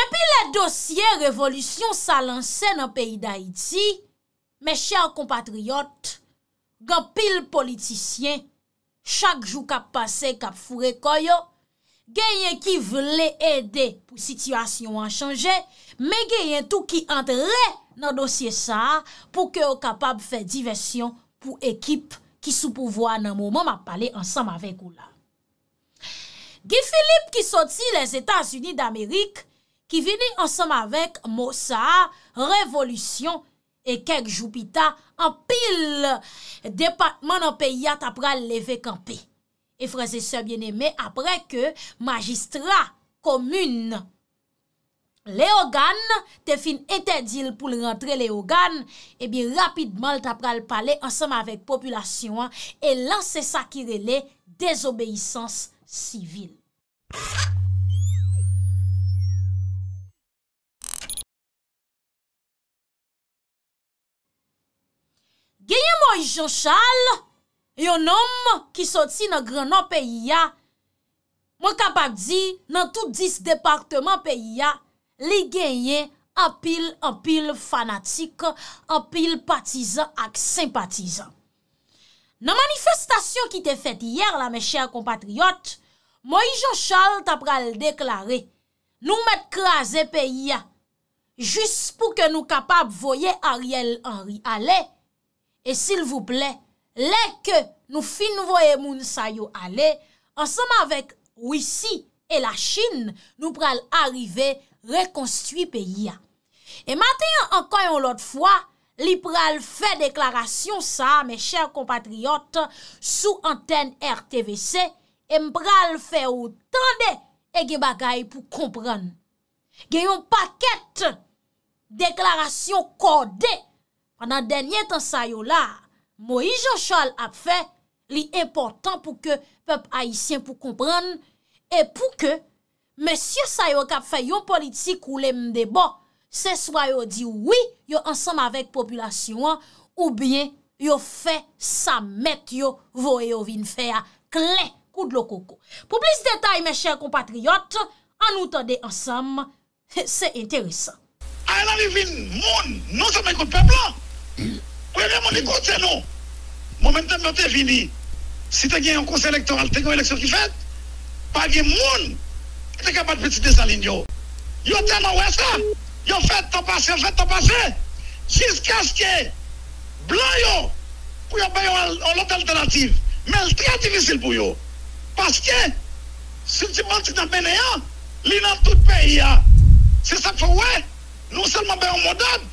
Mè pi lè dosye revolutyon sa lanse nan peyi da iti, mè chè ou kompatriot, gò pil politisyen, chak jou kap pase kap fure koyo, genyen ki vle ede pou sityasyon an chanje, mè genyen tou ki antre nan dosye sa, pou ke ou kapab fè diversyon pou ekip ki sou pouvoan nan mouman ma pale ansam avèk ou la. Gifilip ki soti lè Etats-Unis d'Amerik, ki vini ansem avèk Moussa, Révolution et Kek Joubita anpil depatman anpeyat apra levek anpey. E fraze se bienemè apre ke magistra komoun leogan te fin etedil pou l rentre leogan e eh bi rapidman apra l pale ansem avèk populasyon e lanse sakirele désobeysans sivil. Jean Charles, yon om ki soti nan grenon peyi ya, mwen kapak di nan tout dis departement peyi ya, li genyen apil, apil fanatik, apil patizan ak simpatizan. Nan manifestasyon ki te fet iyer la, mechèr kompatriot, mwen Jean Charles tapra l deklaré, nou met krasè peyi ya, jis pou ke nou kapap voye Ariel Henry alè, E s'il vous plè, lè ke nou fin voye moun sa yo ale, ansèm avèk wisi e la chine, nou pral arrive rekonstuit pe yia. E matè yon anko yon lot fwa, li pral fè deklarasyon sa, mè chèr kompatriot, sou antenne RTVC, e m pral fè ou tande e ge bagay pou kompran. Ge yon pakèt deklarasyon kode, Pendan denye tan sa yo la, Moïse Jochol ap fe li important pou ke pep Haitien pou kompran e pou ke M. Sayok ap fe yon politik ou le mde bon, se swa yo di oui yo ansam avèk populasyon ou bien yo fe sa met yo vo yo vin fe a klen koud lo koko. Po blis detay men chèr kompatriyot, an nou tande ansam, se enteresan. Aè la li vin moun, nou se mè koud pepla, Premièrement, les côtés, non. Moi-même, je suis fini. Si tu as un conseil électoral, tu as une élection qui fait, pas de monde qui est capable de petit dessaline. Ils ont tellement ouais ça. Ils ont fait ton passé, fait ton passé. Jusqu'à ce que blanc, pour y avoir une alternative. Mais c'est très difficile pour eux. Parce que, si tu montes dans Bénéa, ils hein, dans tout le pays. Hein, c'est ça que ouais. Nous seulement, ben, on modèle.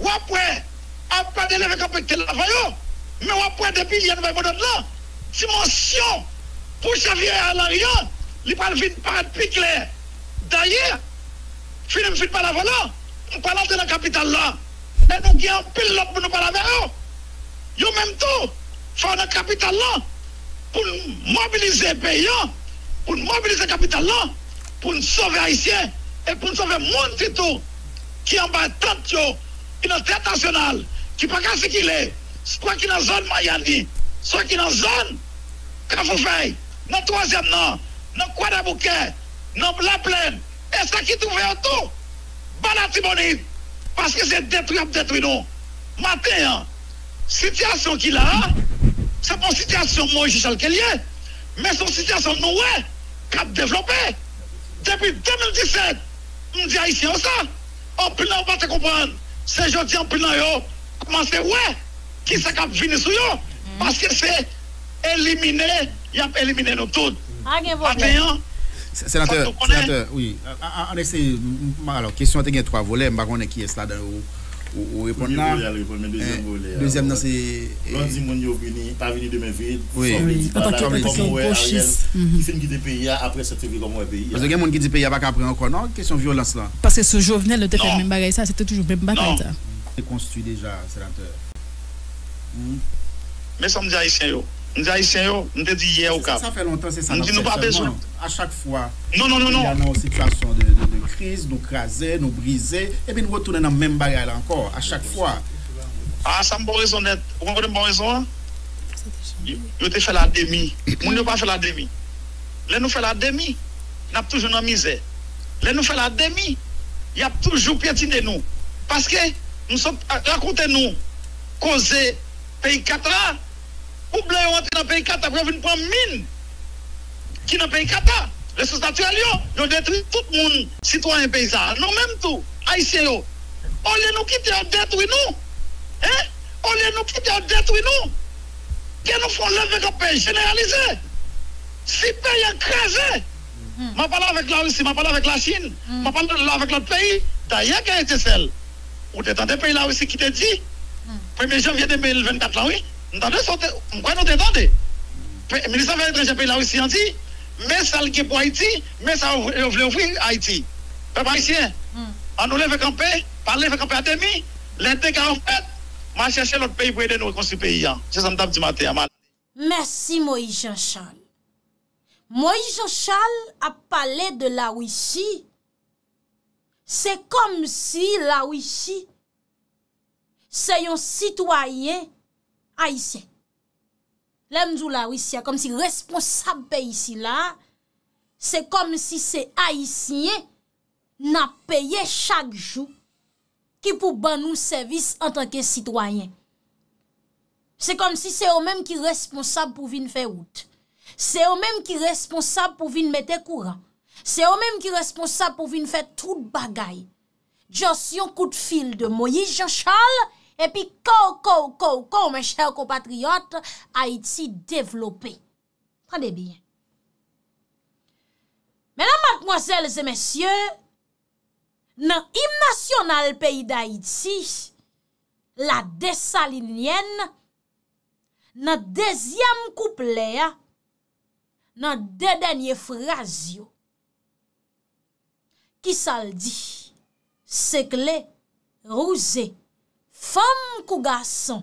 Ou après, apadeleve kapekte la vayou me wapwen depil yon vay bodon la si monsyon pou chavye ala riyan li pal vin parat pi kler daye, fin m fin pal avalan m palante nan kapital la e nou gyan pil lop m nou pala vayou yo menm tou faw nan kapital la pou m mobilize pe yon pou m mobilize kapital la pou m sove aisyen e pou m sove moun titou ki yon bay tante yo inotre atasyonal Ki pa ka se ki le Kwa ki nan zon Mayani Kwa ki nan zon Kwa pou fey Nan 3e nan Nan 4e nan Nan la plen E sa ki tou veyo tou Bana tribouni Paske se detwine ap detwine Maten an Sityasyon ki la Se bon sityasyon moun jishal ke liye Men son sityasyon nou we Kap devlope Depi 2017 Mdia isi an sa An plen an pa te kompane Se joti an plen an yo commencer, ouais, qui s'est qui sur vous mm. Parce que c'est éliminer, il a éliminé nous tous. Attention. Sénateur, sénateur, oui. En essai, alors, question, il y trois volets, je ne sais pas qui est là dans Ou répondre là. Hein, deuxième, non, c'est. Lundi, mon yo vini, pas venu demain vide. Oui, en tant que gauchiste. Qui mhm. fait quitter le pays après cette vie comme un pays. Parce que hein. quelqu'un qui dit pays, il a pas qu'à encore, non Question violence là. Parce que ce venait le fait même bagaille ça, c'était toujours même bagaille construit déjà, sénateur. Hmm? Mais ça, me dit haïtien, yo. on dit haïtien, yo. te dit hier au cap. Ça fait longtemps, c'est ça. nous dit nous pas besoin. À chaque fois. Non, non, non, non. Il y a une situation de, de, de crise, nous craser, nous briser, et puis nous retourner dans le même bagage encore, à chaque fois. Ah, ça me on raison net. Vous comprenez bonne raison? Je hein? fait la demi. nous ne pas fait la demi. Là, nous fait la demi. n'a toujours dans la misère. Là, nous fait la demi. Il y a toujours piétiné nous. Parce que nou sou akoute nou koze pey katra pouble yo antre nan pey kata pou yo vin pou an min ki nan pey kata le sou statu alyo yo detri tout moun sitwa yon peyza nan menm tou a isye yo olye nou kiti an detwi nou eh olye nou kiti an detwi nou gen nou fon leve vek an pey generalize si pey an kreze ma pala vek la ou si ma pala vek la chine mm-hmm. ma pala vek la pey ta yon gen ete sel Ou detande peyi la wisi ki te di? Pei men jan vye de 1124 la wisi? Mwen kwa nou detande? Pei men san vele treje peyi la wisi yon di? Men salge pou Haiti? Men sal vle ouvi Haiti? Pei Parisien, an oule vek anpe? Parle vek anpe a temi? Lende ka oufet? Ma chache lout peyi pou ede nou ekonsu peyi ya. Je san dam di mate ya man. Mersi Moïse Jean-Charles. Moïse Jean-Charles a pale de la wisi Se kom si la wisi se yon sitwoyen aisyen. Le mzou la wisi ya kom si responsab pe yisi la, se kom si se aisyen na peye chak jou ki pou ban nou servis an tanke sitwoyen. Se kom si se yo menm ki responsab pou vin feyout. Se yo menm ki responsab pou vin mette kouran. Se ou menm ki responsab pou vin fè tout bagay. Jos yon kout fil de Moïse Jean Charles epi kou, kou, kou, kou, mè chèr komatriot Haïti devlopè. Tande bien. Mè nan matmoazèl zè mè syè, nan imnasyon nan l peyi d'Haïti, la desa lin nyen, nan dezyam koup lè, nan dedenye frazyo, Ki sal di, sekle, roze, fam kou gason,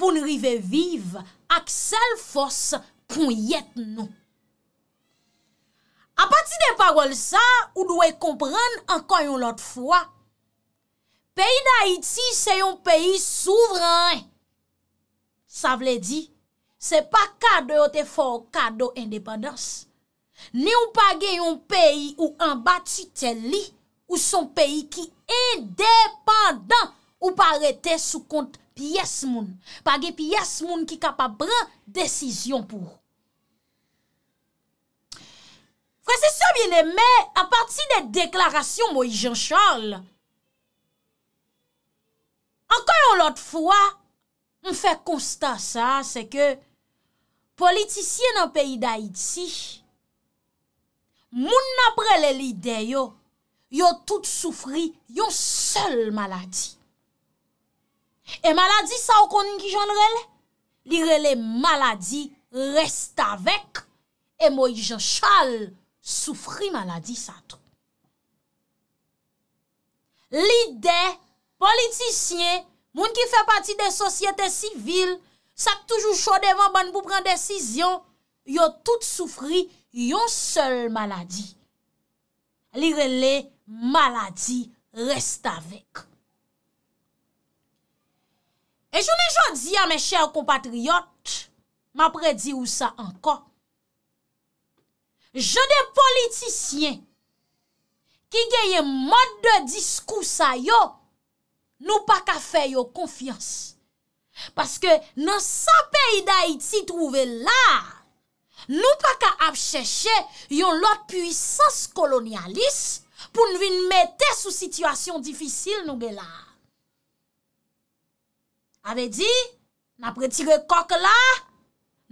pou nou rive vive ak sel fos pou yet nou. A pati de parol sa, ou dwe kompran anko yon lot fwa. Peyi da Haiti se yon peyi souvran. Sa vle di, se pa kado yo te fwo kado indepandansi. Ne ou pa ge yon peyi ou an batu tel li, ou son peyi ki e depan dan ou pa rete sou kont piyes moun. Pa ge piyes moun ki ka pa brin desisyon pou. Fwa se so biene, me, a pati de deklarasyon mo yi Jean Charles, ankon yon lot fwa, m fe konsta sa, se ke politisyen an peyi da iti, Moun aprele li de yo, yo tout soufri yon sel maladi. E maladi sa ou konin ki jan rele? Li rele maladi reste avek, e moun jen chal soufri maladi sa tou. Li de politisyen, moun ki fe pati de sosyete sivil, sak toujou chou devan ban pou pren desisyon, yo tout soufri. yon sol maladi, lire le maladi reste avek. E jounen joun di a men chèr kompatriyot, m apre di ou sa ankon, jounen politisyen, ki geye mod de diskous a yo, nou pa ka fe yo konfians, paske nan sa peyi da iti trouve la, Nou pa ka ap chèche yon lot puissance kolonialis pou nou vin metè sou situasyon difisil nou gè la. Ave di, napre tire kok la,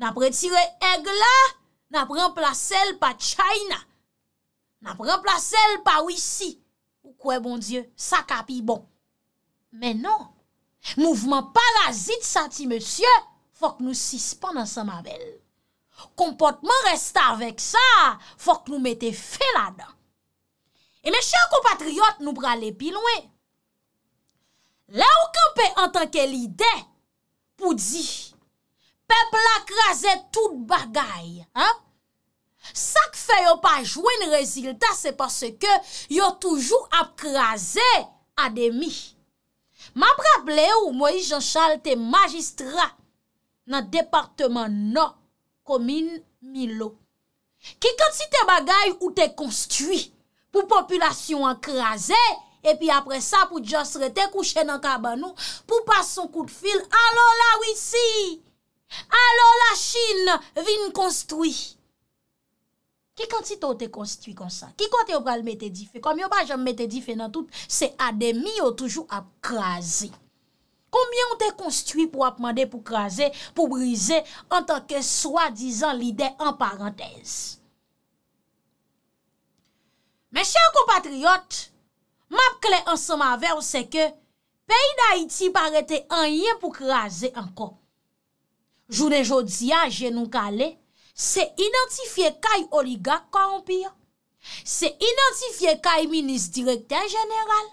napre tire egg la, napre remplase l pa China, napre remplase l pa Ouissi, ou kwe bon die, sa kapi bon. Menon, mouvment parazit santi monsye, fok nou sispa nan sa mabel. kompotman resta avèk sa, fòk nou mette fe la dan. E me chèk ou patriot nou bra le pi lounen. Le ou kèmpe an tanke lide, pou di, peple akraze tout bagay, sak fè yo pa jwen rezilda, se passe ke yo toujou akraze ademi. Ma praple ou, moi jen chal te magistra nan departement nou, Komin milo. Kikant si te bagay ou te konstwi pou populasyon akraze e pi apre sa pou jast rete kouche nan kabanou pou pas son kou de fil. Alo la wisi. Alo la chine vin konstwi. Kikant si to ou te konstwi konsa. Kikant yo pral mette di fe. Komi yo pa jom mette di fe nan tout se ademi yo toujou akraze. ou mien ou te konstuit pou apmande pou kraze pou brize an tanke swa dizan lide en parantez. Mèche an kompatriot, map kle an soma ver ou se ke, peyi da iti parete an yen pou kraze an kon. Jounen jodi a, jen nou kalè, se identifiye kay oliga kwa anpia, se identifiye kay minis direkter jeneral,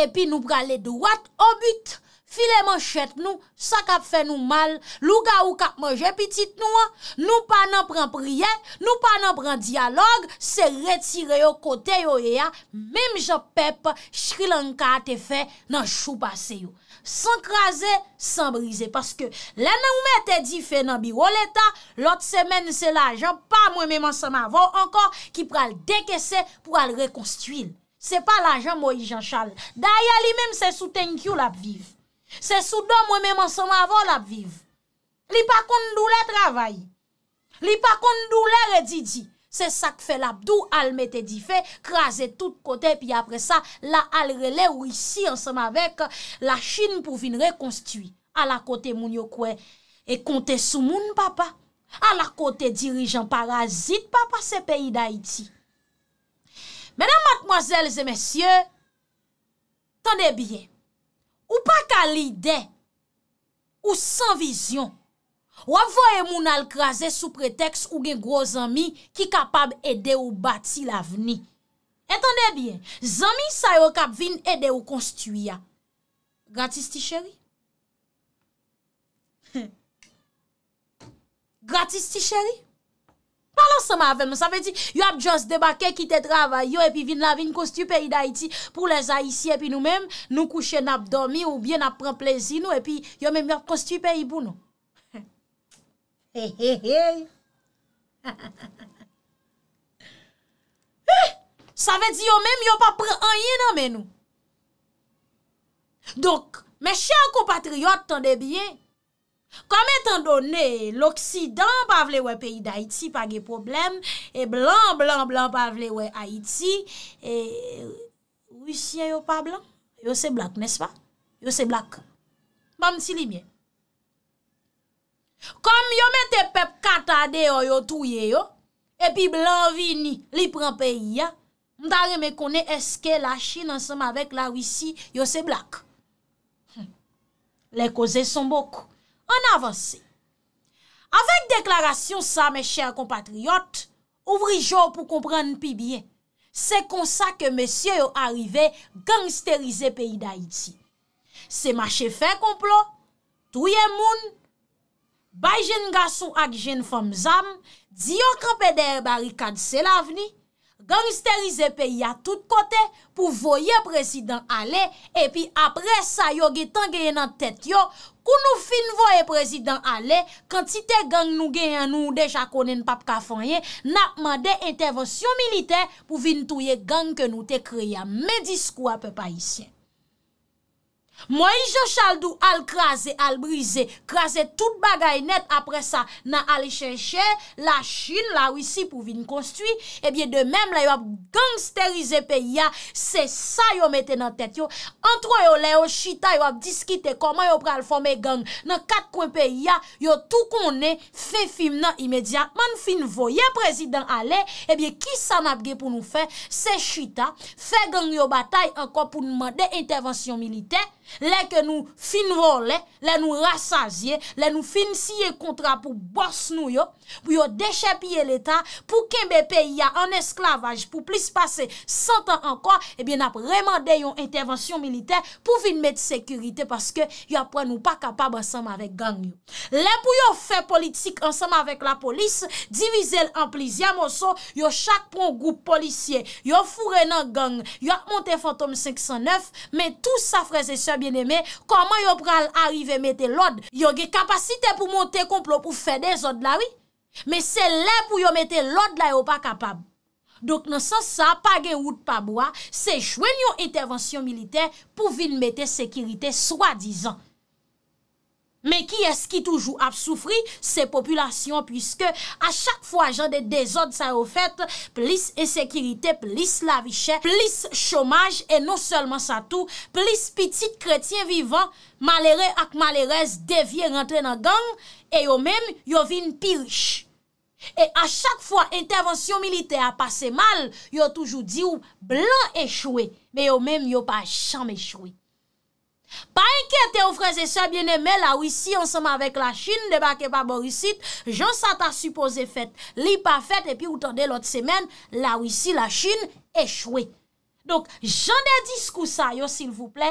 epi nou prale douat o bute, filè man chèt nou, sa kap fè nou mal, lou ga ou kap man jè pitit nou an, nou pa nan pran priè, nou pa nan pran dialog, se retire yo kote yo ye ya, mèm jan pep, Sri Lanka te fè nan choupa se yo. San krasè, san brise. Paske lè nan ou mè te di fè nan biro lè ta, lot se mèn se l'ajan, pa mwen mèman se mè avò ankon, ki pral deke se pou al rekonstuil. Se pa l'ajan mwen jen chal, daya li mèm se soutèn kyou la p'viv. Se sou do mwen mwen seman avon ap viv. Li pa kondou la travay. Li pa kondou la redidji. Se sak fe labdou, al mette di fe, kras e tout kote, pi apre sa, la al rele ou isi en seman vek, la chine pou vin rekonstuit. A la kote moun yo kwe, e konte sou moun papa. A la kote dirijan parazit papa se peyi da iti. Menan matmoazelze mesye, tande biye, Ou pa kalide, ou san vizyon, wap voye moun al kraze sou preteks ou gen gro zami ki kapab ede ou bati la vni. Entende bien, zami sa yo kap vin ede ou konstuya. Gratis ti cheri? Gratis ti cheri? Gratis ti cheri? Palos se ma avem, sa ve di yo ap jos debake kite travay yo epi vin la vin konsti peyi da iti pou le za isi epi nou menm nou kouche nap domi ou bien nap pren plezi nou epi yo menm yap konsti peyi pou nou. He he he Sa ve di yo menm eh! yo pa pre an yi nan menm nou. Dok, me chan ko patriyot tande bien Kom etan donè, l'Oksidan pa vle wè peyi d'Haïti pa ge problem, e blan, blan, blan pa vle wè Haïti, e rwisyen yo pa blan. Yo se blak, nes pa? Yo se blak. Bam si li mwen. Kom yo mè te pep katade yo yo touye yo, e pi blan vini, li pran peyi ya, mtare mè kone eske la Chine ansam avèk la rwisy, yo se blak. Hm. Le koze son bokou. An avansi, avèk deklarasyon sa mè chèr kompatriyot, ouvri jò pou komprenn pi bie. Se konsa ke mè sè yo arive gangsterize peyi da iti. Se mè chè fè komplo, touye moun, bayjen gasou akjen fòm zam, diyo krapè der barikad sel avni, Gang isterize peyi a tout kote pou voye prezidant ale, epi apre sa yo getan geyen nan tet yo, kou nou fin voye prezidant ale, kantite gang nou geyen nou deja konen pap kafanye, napman de intervensyon milite pou vintouye gang ke nou te kriya. Medis kwa pepa isyen. Moi Jo Chaldou al kraze, al brize, kraze tout bagay net apre sa nan ale chenche la chine la wisi pou vin konstwi Ebyen eh de mem la yo ap gangsterize pe ya, se sa yo mette nan tet yo Antro yo le yo chita yo ap diskite koman yo pral fome gang nan kat kwen pe ya Yo tou kon ne fe film nan imedya Man film vo, ye prezident ale, ebyen eh ki san apge pou nou fe se chita Fe gang yo batay anko pou nou mande intervensyon milite Le ke nou fin ro le Le nou rasazye Le nou fin siye kontra pou bors nou yo Pou yo dechepye l'Etat Pou kembe peyi ya an esklavaj Pou plis pase 100 an anko Ebyen eh ap remande yon intervensyon militer Pou vin met sekurite Paske yon pre nou pa kapab ansam avek gang yo Le pou yo fe politik Ansam avek la polis Divize l'ampliz Yon chak pon goup polisye Yon fure nan gang Yon monte fantom 509 Men tou sa freze se bien eme, koman yo pral arrive mette lod? Yo ge kapasite pou monte komplo pou fe de zod la, wi? Me se le pou yo mette lod la yo pa kapab. Dok nan san sa, pa ge wout pa bo a, se chwen yo intervensyon milite pou vin mette sekirite swadizan. Men ki es ki toujou ap soufri se populasyon, pwiske a chak fwa jan de dezod sa refet, plis esekirite, plis laviche, plis chomaj, e non selman sa tou, plis pitit kretien vivan, malere ak maleres devye rentre nan gang, e yo men yo vin pirish. E a chak fwa intervensyon milite a pase mal, yo toujou di ou blan echoue, men yo men yo pa chanm echoue. Pa enkete ou freze sebyen eme la wisi ansama vek la chine, deba ke pa borisit, jan sata supose fet, li pa fet, epi ou tande lot semen, la wisi la chine echwe. Donk jan de diskousa yo silvouple,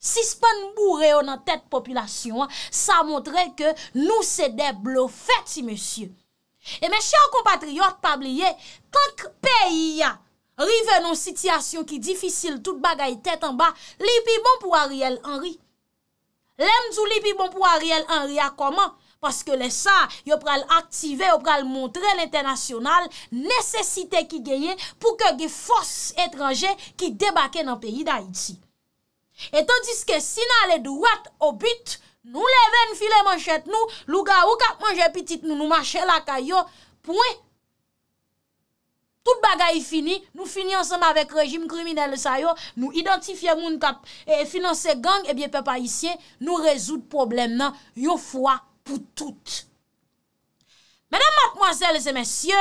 sispan mbou reyo nan tet popilasyon, sa montre ke nou se deb lo fet si monsye. E men chan kompatriot pabliye, kank peyi ya, Rive nou sityasyon ki difisil tout bagay tet an ba, li pi bon pou Ariel Henry. Lem zou li pi bon pou Ariel Henry a koman? Paske le sa, yo pral aktive, yo pral montre l'internasyonal, nesesite ki geye pou ke ge fos etranje ki debake nan peyi da iti. Etan diske si na le dwat o but, nou le ven fi le manchet nou, lou ga ou kap manje pitit nou, nou manchet la kayo, point. Tout bagay fini, nou fini ansemba vek rejim kriminele sa yo, nou identifiye moun kap, e eh, finanse gang, ebyen eh pepa isye, nou rezout problem nan, yo fwa pou tout. Mèdem matmoazèles e mèsyè,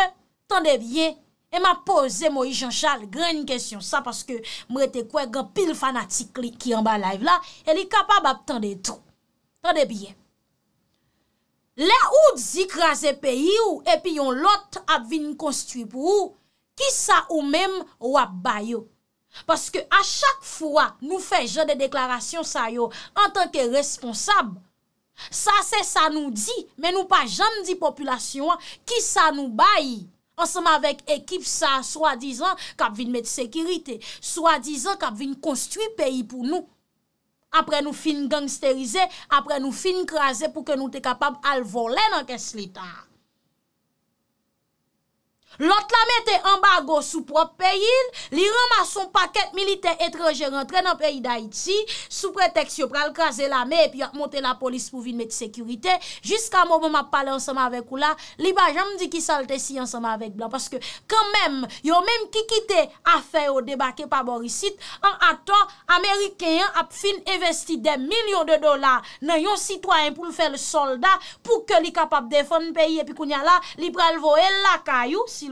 tande bie, e ma pose Moïse Jean-Charles, gre yon kèsyon sa, paske mwè te kwe gen pil fanatik li ki yon ba live la, e li kapab ap tande trou, tande bie. Le ou zikra se peyi ou, epi yon lot ap vin konstuit pou ou, ki sa ou men wap bay yo. Paske a chak fwa nou fe jen de deklarasyon sa yo an tanke responsab. Sa se sa nou di, men nou pa jan di populasyon, ki sa nou bay. Ansem avèk ekip sa, swa dizan kap vin met sekirite, swa dizan kap vin konstruy peyi pou nou. Apre nou fin gangsterize, apre nou fin krasè pou ke nou te kapab al volè nan kes lita. lot la mette en bago sou prop peyil, li roma son paket milite etreje rentre nan peyil da iti, sou preteks yo pral kaze la me, pi ap monte la polis pou vin mette sekurite, jiska mou mou map pale ansama vek ou la, li ba jom di ki salte si ansama vek bla, paske kanmem, yo menm ki kite afe yo debake pa borisit, an ato Amerikeyen ap fin investi de milyon de dola, nan yon sitwayen pou lfe lsolda, pou ke li kapap defon peyi, epi kounya la, li pral vo el la kayou, si,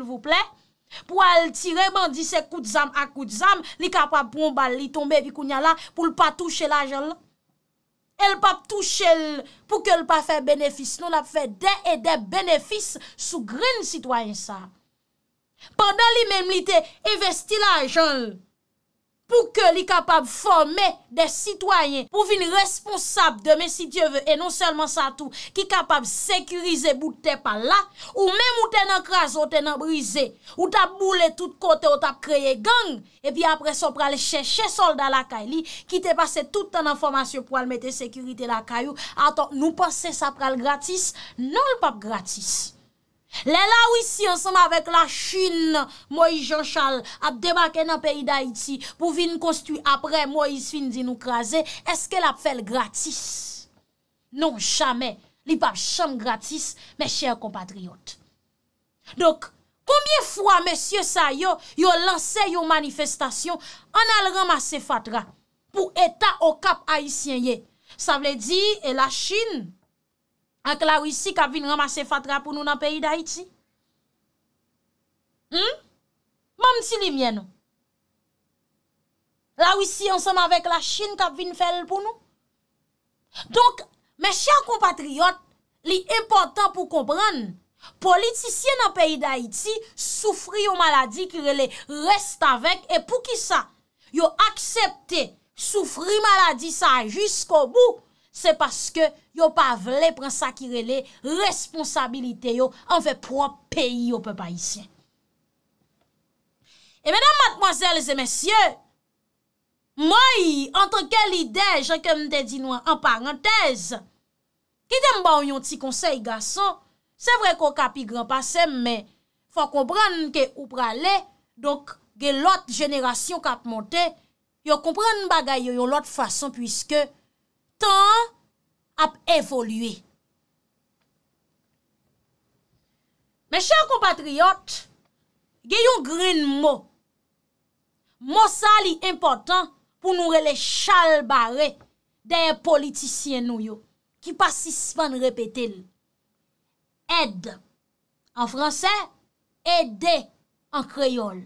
pou al tireman di se koudzam ak koudzam li kapap bombal li tombe vikounya la pou l pa touche la jol. El pap touche l pou ke l pa fe benefis, nou la fe de e de benefis sou grin sitwany sa. Pendan li mem li te, e vesti la jol. pou ke li kapab forme de sitwayen pou vil responsab de men si dieve e non selman sa tou ki kapab sekurize bout te pal la ou menm ou ten an kras ou ten an brize ou tap boule tout kote ou tap kreye gang e bi apre so pral che solda la kay li ki te pase tout tan an formasyon pou al mette sekurite la kay yo ato nou pase sa pral gratis nan l pap gratis Lè la wisi ansem avèk la chine Moïse Jean Charles ap demakè nan peyi d'Haïti pou vin konstu apre Moïse fin di nou krasè, eske l ap fèl gratis? Non chame, li pa chan gratis, mè chèr kompatriot. Dok, koumye fwa mèsyè sa yo, yo lansè yo manifestasyon, an al ramase fatra pou eta okap Haitien ye. Sa vle di, e la chine. ak la wisi kap vin ramase fatra pou nou nan peyi da iti? Hmm? Mam ti li mwen nou? La wisi ansam avek la chine kap vin fel pou nou? Donk, me chakou patriot, li important pou kompran, politisyen nan peyi da iti soufri yo maladi ki re le rest avek e pou ki sa yo aksepte soufri maladi sa jusqu obou, se paske yo pa vle pran sakirele responsabilite yo anve pro peyi yo pe bayisyen. E menan matmoazel ze mensyen, moi, an tanke lidej anke mte di nou an parantez, ki dem ba ou yon ti konsey gaso, se vre ko kapi gran pase, me, fwa kompran ke upra le, donk, gen lot jenerasyon kap monte, yo kompran bagay yo yon lot fason, pwiske tan ap evoluye. Mè chèr kompatriot, ge yon grin mò, mò sa li important pou nou rele chal bare de yon politisyen nou yo, ki pasispan repete l. Ed, an fransè, edè an kreyol.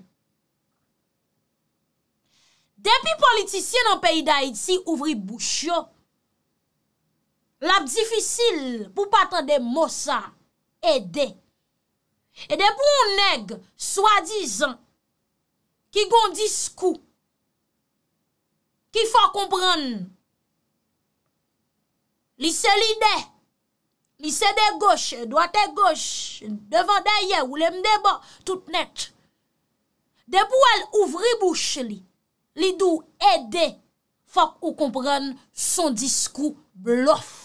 Depi politisyen an peyi da iti ouvri bouch yo, La bdifisil pou patande mosa, e de. E de pou ou neg, swadizan, ki goun diskou, ki fò kompran, li se li de, li se de goch, e doate goch, devan de ye, ou lem de ba, tout net. De pou ou vri bouch li, li dou e de, fò ou kompran son diskou blof.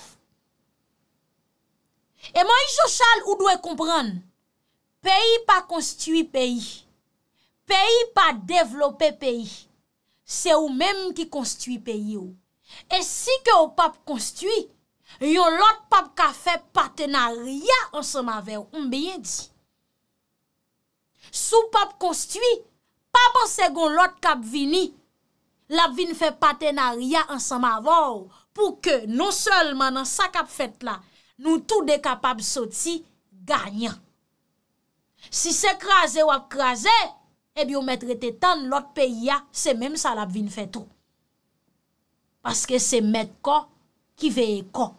E man yi jo chal ou dwe kompran, peyi pa konstuy peyi, peyi pa devlope peyi, se ou menm ki konstuy peyi ou. E si ke ou pap konstuy, yon lot pap ka fe patenaria an sama ver, ou mbeye di. Sou pap konstuy, pap an bon segon lot kap vini, la vini fe patenaria an sama ver, pou ke non sol man an sa kap fet la, Nou eh ah, tout de kapab sot si ganyan. Si se kraze wap kraze, ebi ou mèt rete tan lòt peyi ya, se mèm sa la bvin fè tro. Paske se mèt kon, ki veye kon.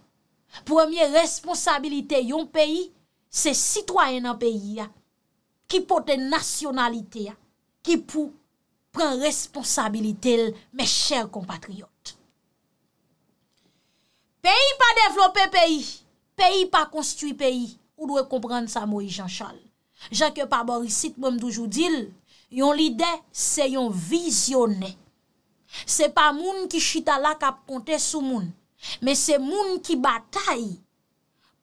Premier responsabilite yon peyi, se sitwayen an peyi ya, ah, ki pote nasyonalite ya, ah, ki pou pran responsabilite l, mè chèr kompatriot. Peyi pa devlopè peyi, Peyi pa konstitwi peyi, ou dwe komprende sa mou i jan chal. Jak yo pa borisit mwen mdoujou dil, yon lidè se yon vizyonè. Se pa moun ki chita la kap kontè sou moun, men se moun ki batay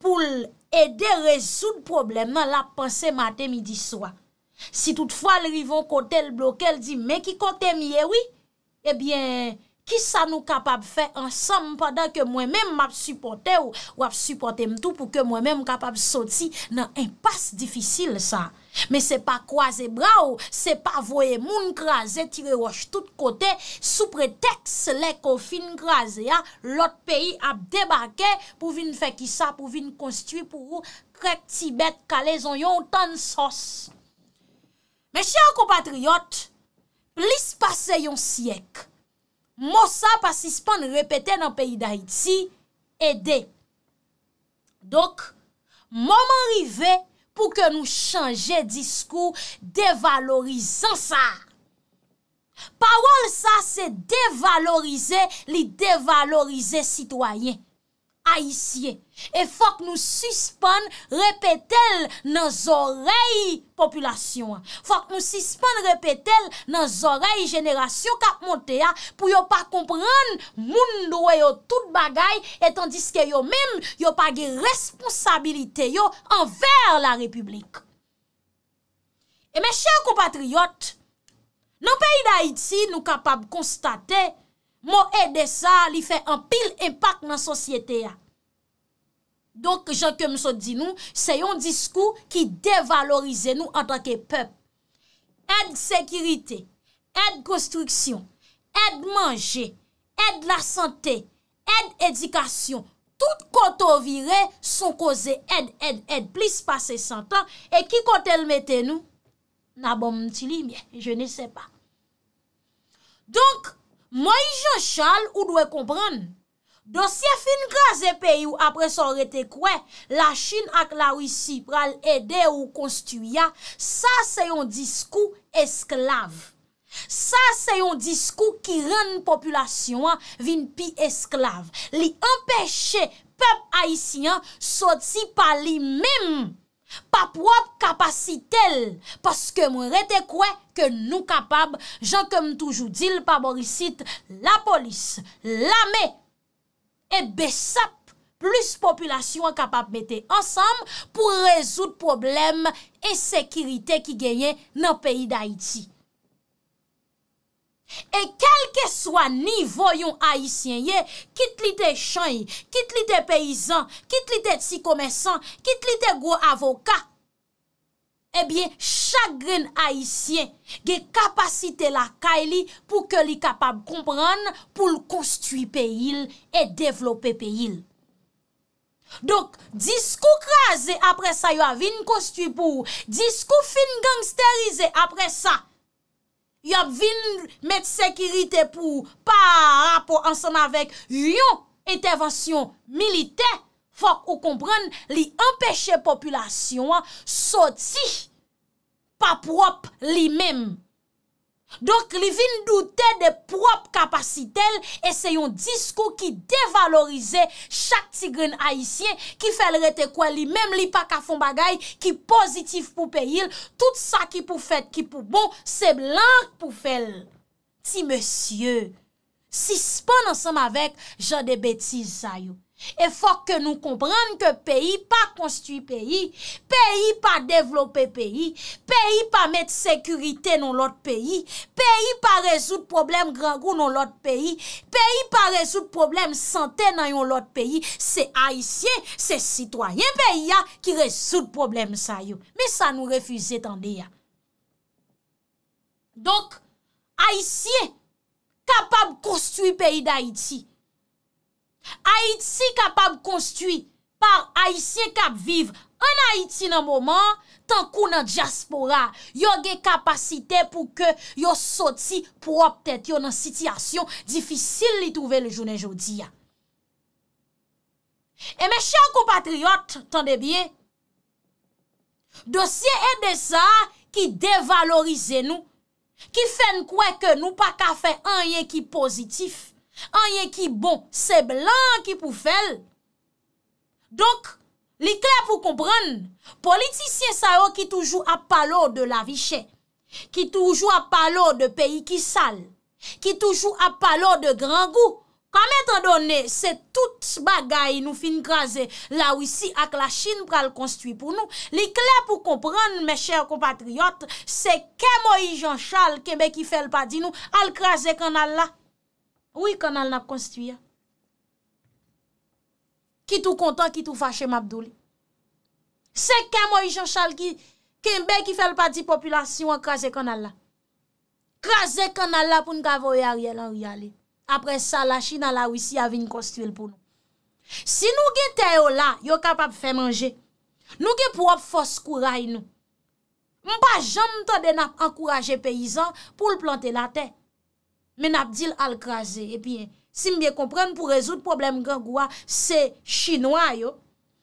pou l'ede rezoud probleman la panse matè midi swa. Si toutfwa l'rivan kontè l'blokè, l di men ki kontè miye wii, ebyen... Eh Ki sa nou kapap fe ansam padan ke mwen men map suporte ou wap suporte mtou pou ke mwen men mkapap soti nan impas difisil sa. Me se pa kwaze bra ou se pa voye moun graze tire waj tout kote sou preteks le kofin graze ya lot peyi ap debake pou vin fe ki sa pou vin konsti pou ou krek Tibet kalezon yon tan sos. Me chan ko patriyot, plis pase yon siek. Mo sa pasispan repete nan peyi d'Haïti, edè. Dok, momen rive pou ke nou chanje diskou devalorizan sa. Parol sa se devalorize li devalorize sitwayen. Ayisye, e fok nou suspon repetel nan zorey populasyon. Fok nou suspon repetel nan zorey jenerasyon kap monteya pou yo pa kompran moun dowe yo tout bagay etan diske yo men yo pa ge responsabilite yo anver la republik. E men chèr kompatriyot, nan peyi d'Aiti nou kapab konstate Mo ede sa, li fe an pil impak nan sosyete ya. Donk, jen kem so di nou, se yon diskou ki devalorize nou an tanke pep. Ed sekirite, ed konstruksyon, ed manje, ed la sante, ed edikasyon, tout koto vire son koze, ed, ed, ed, plis pase 100 tan, e ki kote el mette nou? Na bom mtili, je ne se pa. Donk, Moi jen chal ou dwe kompran, dosye fin graze peyi ou apre sor rete kwe, la chine ak la wisi pral ede ou konstuya, sa se yon diskou esklav. Sa se yon diskou ki renn populasyon vin pi esklav, li empeshe pep aisyen soti pa li memm. Pap wap kapasi tel, paske mwen rete kwe ke nou kapab jan kem toujou dil pa borisit la polis, la me, e besap plus populasyon kapab mette ansam pou rezout problem e sekirite ki genyen nan peyi d'Haïti. E kelke swa nivoyon haisyen ye, kit li te chany, kit li te peyizan, kit li te tsikomessan, kit li te gwo avoka, ebyen chagren haisyen ge kapasite la kay li pou ke li kapab kompran pou l'kostwi peyil e devlope peyil. Dok, disko kraze apre sa yo avin kostwi pou, disko fin gangsterize apre sa, yo vin met sekirite pou, pa, pou ansan avèk, yon, intervensyon milite, fòk ou kompran, li empèche populasyon, soti, pa prop li mèm, Donk li vin doute de prop kapasitel e se yon diskou ki devalorize chak tigren haisyen ki fel rete kwa li, mem li pa ka fon bagay ki pozitif pou peyil, tout sa ki pou fet ki pou bon, se blan pou fel. Ti monsye, si spon ansam avek, jan de betiz sa yon. E fòk ke nou kompran ke peyi pa konstruy peyi, peyi pa devlopè peyi, peyi pa met sekurite nou lot peyi, peyi pa rezout problem grangou nou lot peyi, peyi pa rezout problem santè nan yon lot peyi, se haisyen, se sitwayen peyi ya ki rezout problem sa yo. Me sa nou refusè tan de ya. Donk, haisyen, kapab konstruy peyi da iti, Haiti kapab konstwi par Haitien kap viv an Haiti nan mouman tan kou nan diaspora. Yo ge kapasite pou ke yo soti pou optet yo nan sityasyon difisil li touve le jounen joudi ya. E me chan kompatriot, tan de bie, dosye e de sa ki devalorize nou, ki fen kwe ke nou pa ka fe an ye ki pozitif. Anye ki bon, se blan ki pou fel Donk, li kle pou kompran Politisyen sa yo ki toujou apalor de la vichè Ki toujou apalor de peyi ki sal Ki toujou apalor de gran gou Kwa mètran donè, se tout bagay nou fin krasè La wisi ak la chine pral konstuit pou nou Li kle pou kompran, me chèr kompatriot Se kemoyi jan chal kemè ki fel pa di nou Al krasè kanal la Ou yi kanal nap konstituya? Ki tou kontan, ki tou fache mabdouli. Se kem ou yi jonshal ki, kembe ki fel pa di populasyon, krasi kanal la. Krasi kanal la pou nkavoye a riyal an riyali. Apre sa la, china la wisi avin konstuye l pou nou. Si nou gen te yo la, yo kapap fè manje. Nou gen pou ap fos kou ray nou. Mba jom ton de nap ankuraje peyizan pou l planté la tey. Men abdil al graze E pi si m bye kompren pou rezout problem Gwa gwa se chinois yo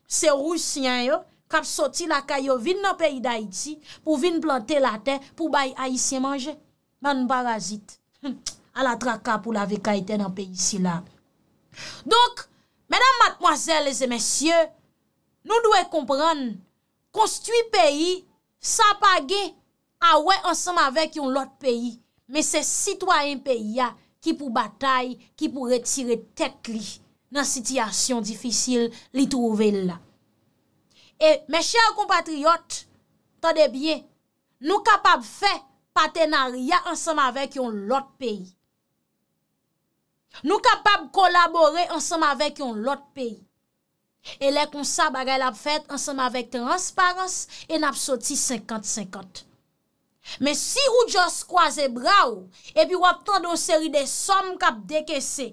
Se roussiyan yo Kap soti la kayo vin nan peyi da iti Pou vin plante la ten Pou bay a iti manje Man barazit A la traka pou la ve ka ite nan peyi si la Donk Menam matmoazel lese mensyen Nou dwe kompren Konstuit peyi Sa page Awe ansam avek yon lot peyi men se sitwayen pe ya ki pou batay, ki pou retire tek li nan sityasyon difisil li trouve la. E men chèr kompatriot, tade bie, nou kapab fè patenarya ansam avèk yon lot pe. Nou kapab kolabore ansam avèk yon lot pe. E lè kon sa bagay la fèt ansam avèk transparans, en ap soti 50-50. Men si ou jòs kwa zè bra ou, epi wap tando seri de som kap dekese,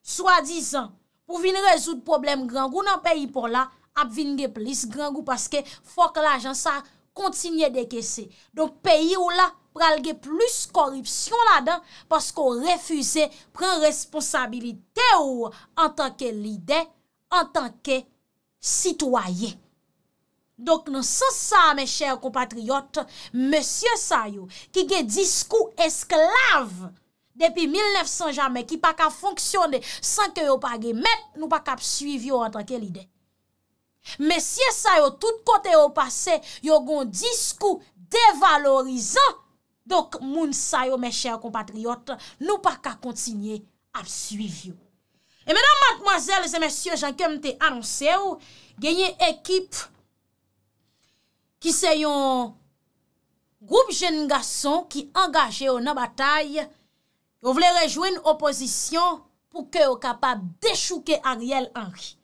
swa dizan pou vin rezout problem grangou nan peyi pou la, ap vin ge plis grangou paske fok la ajan sa kontinye dekese. Donk peyi ou la pralge plus koripsyon la dan, paske ou refuse pren responsabilite ou an tanke lide, an tanke sitwaye. Dok nan sa sa men chèr kompatriot Mèsyè sa yo Ki ge diskou esklav Depi 1900 jamè Ki pa ka fonksyon de San ke yo pa ge met Nou pa ka ap suiv yo Mèsyè sa yo Tout kote yo pase Yo gon diskou devalorizan Dok moun sa yo Mèsyè kompatriot Nou pa ka kontinye ap suiv yo E menan matmoazèl Zè mèsyè jankèm te anonsè yo Genye ekip ki se yon group jen n gason ki angaje ou nan batay ou vle rejouen oposisyon pou ke ou kapab deshouke Ariel Henry.